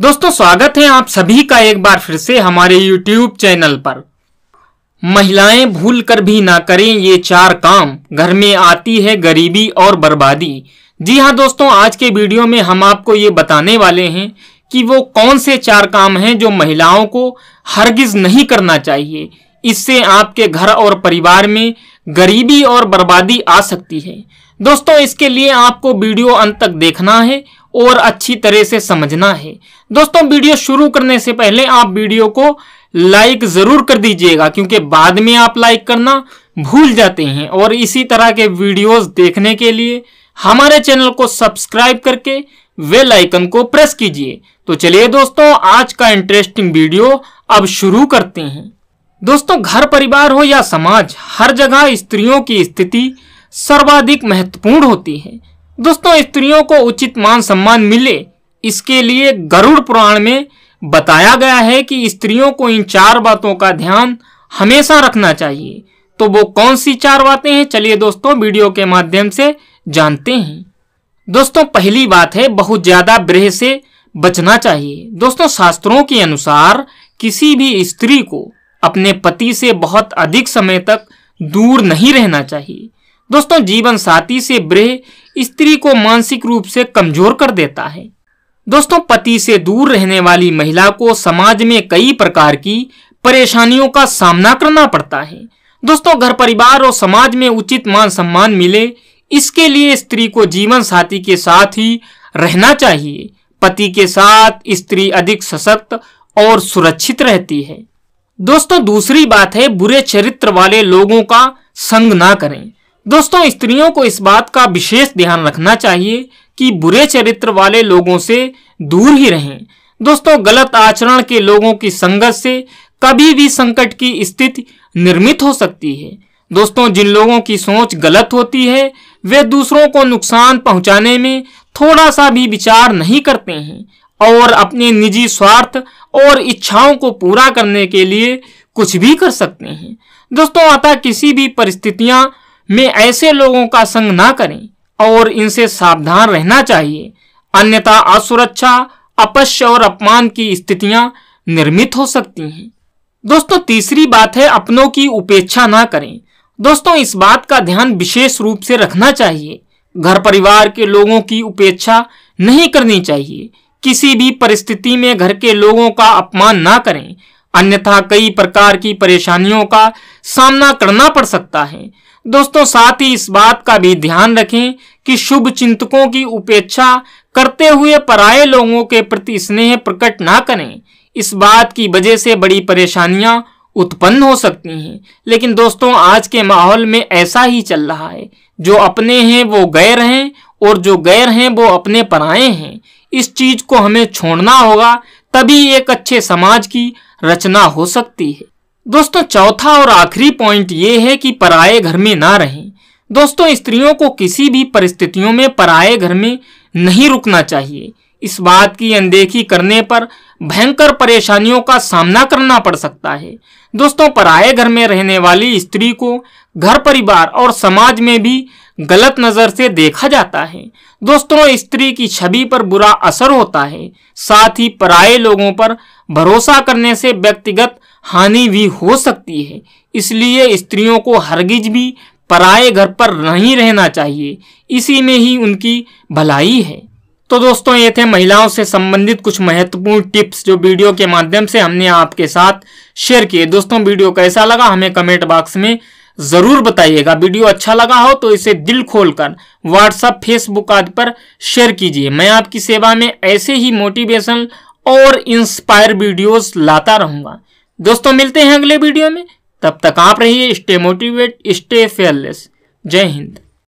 दोस्तों स्वागत है आप सभी का एक बार फिर से हमारे YouTube चैनल पर महिलाएं भूल कर भी ना करें ये चार काम घर में आती है गरीबी और बर्बादी जी हाँ दोस्तों आज के वीडियो में हम आपको ये बताने वाले हैं कि वो कौन से चार काम हैं जो महिलाओं को हरगिज नहीं करना चाहिए इससे आपके घर और परिवार में गरीबी और बर्बादी आ सकती है दोस्तों इसके लिए आपको वीडियो अंत तक देखना है और अच्छी तरह से समझना है दोस्तों वीडियो शुरू करने से पहले आप वीडियो को लाइक जरूर कर दीजिएगा क्योंकि बाद में आप लाइक करना भूल जाते हैं और इसी तरह के वीडियोस देखने के लिए हमारे चैनल को सब्सक्राइब करके वे लाइकन को प्रेस कीजिए तो चलिए दोस्तों आज का इंटरेस्टिंग वीडियो अब शुरू करते हैं दोस्तों घर परिवार हो या समाज हर जगह स्त्रियों की स्थिति सर्वाधिक महत्वपूर्ण होती है दोस्तों स्त्रियों को उचित मान सम्मान मिले इसके लिए गरुड़ पुराण में बताया गया है कि स्त्रियों को इन चार बातों का ध्यान हमेशा रखना चाहिए तो वो कौन सी चार बातें हैं चलिए दोस्तों वीडियो के माध्यम से जानते हैं दोस्तों पहली बात है बहुत ज्यादा ब्रह से बचना चाहिए दोस्तों शास्त्रों के अनुसार किसी भी स्त्री को अपने पति से बहुत अधिक समय तक दूर नहीं रहना चाहिए दोस्तों जीवन साथी से ब्रह स्त्री को मानसिक रूप से कमजोर कर देता है दोस्तों पति से दूर रहने वाली महिला को समाज में कई प्रकार की परेशानियों का सामना करना पड़ता है दोस्तों घर परिवार और समाज में उचित मान सम्मान मिले इसके लिए स्त्री को जीवन साथी के साथ ही रहना चाहिए पति के साथ स्त्री अधिक सशक्त और सुरक्षित रहती है दोस्तों दूसरी बात है बुरे चरित्र वाले लोगों का संग ना करें दोस्तों स्त्रियों को इस बात का विशेष ध्यान रखना चाहिए कि बुरे चरित्र वाले लोगों से दूर ही रहें दोस्तों गलत आचरण के लोगों की संगत से कभी भी संकट की स्थिति निर्मित हो सकती है दोस्तों जिन लोगों की सोच गलत होती है वे दूसरों को नुकसान पहुंचाने में थोड़ा सा भी विचार नहीं करते हैं और अपने निजी स्वार्थ और इच्छाओं को पूरा करने के लिए कुछ भी कर सकते हैं दोस्तों अतः किसी भी परिस्थितियां में ऐसे लोगों का संग ना करें और इनसे सावधान रहना चाहिए अन्यथा असुरक्षा अपश्य और अपमान की स्थितियां निर्मित हो सकती हैं दोस्तों तीसरी बात है अपनों की उपेक्षा ना करें दोस्तों इस बात का ध्यान विशेष रूप से रखना चाहिए घर परिवार के लोगों की उपेक्षा नहीं करनी चाहिए किसी भी परिस्थिति में घर के लोगों का अपमान ना करें अन्यथा कई प्रकार की परेशानियों का सामना करना पड़ सकता है दोस्तों साथ ही इस बात का भी ध्यान रखें कि शुभ चिंतकों की उपेक्षा करते हुए पराये लोगों के प्रति स्नेह प्रकट ना करें इस बात की वजह से बड़ी परेशानियां उत्पन्न हो सकती हैं लेकिन दोस्तों आज के माहौल में ऐसा ही चल रहा है जो अपने हैं वो गैर हैं और जो गैर हैं वो अपने पराए हैं इस चीज को हमें छोड़ना होगा तभी एक अच्छे समाज की रचना हो सकती है दोस्तों चौथा और आखिरी पॉइंट ये है कि पराए घर में ना रहें दोस्तों स्त्रियों को किसी भी परिस्थितियों में पराए घर में नहीं रुकना चाहिए इस बात की अनदेखी करने पर भयंकर परेशानियों का सामना करना पड़ सकता है दोस्तों पराए घर में रहने वाली स्त्री को घर परिवार और समाज में भी गलत नज़र से देखा जाता है दोस्तों स्त्री की छवि पर बुरा असर होता है साथ ही पराए लोगों पर भरोसा करने से व्यक्तिगत हानि भी हो सकती है इसलिए स्त्रियों को हरगिज भी पराए घर पर नहीं रहना चाहिए इसी में ही उनकी भलाई है तो दोस्तों ये थे महिलाओं से संबंधित कुछ महत्वपूर्ण टिप्स जो वीडियो के माध्यम से हमने आपके साथ शेयर किए दोस्तों वीडियो कैसा लगा हमें कमेंट बॉक्स में जरूर बताइएगा वीडियो अच्छा लगा हो तो इसे दिल खोलकर व्हाट्सएप फेसबुक आदि पर शेयर कीजिए मैं आपकी सेवा में ऐसे ही मोटिवेशन और इंस्पायर वीडियोस लाता रहूंगा दोस्तों मिलते हैं अगले वीडियो में तब तक आप रहिए स्टे मोटिवेट स्टे फेयरलेस जय हिंद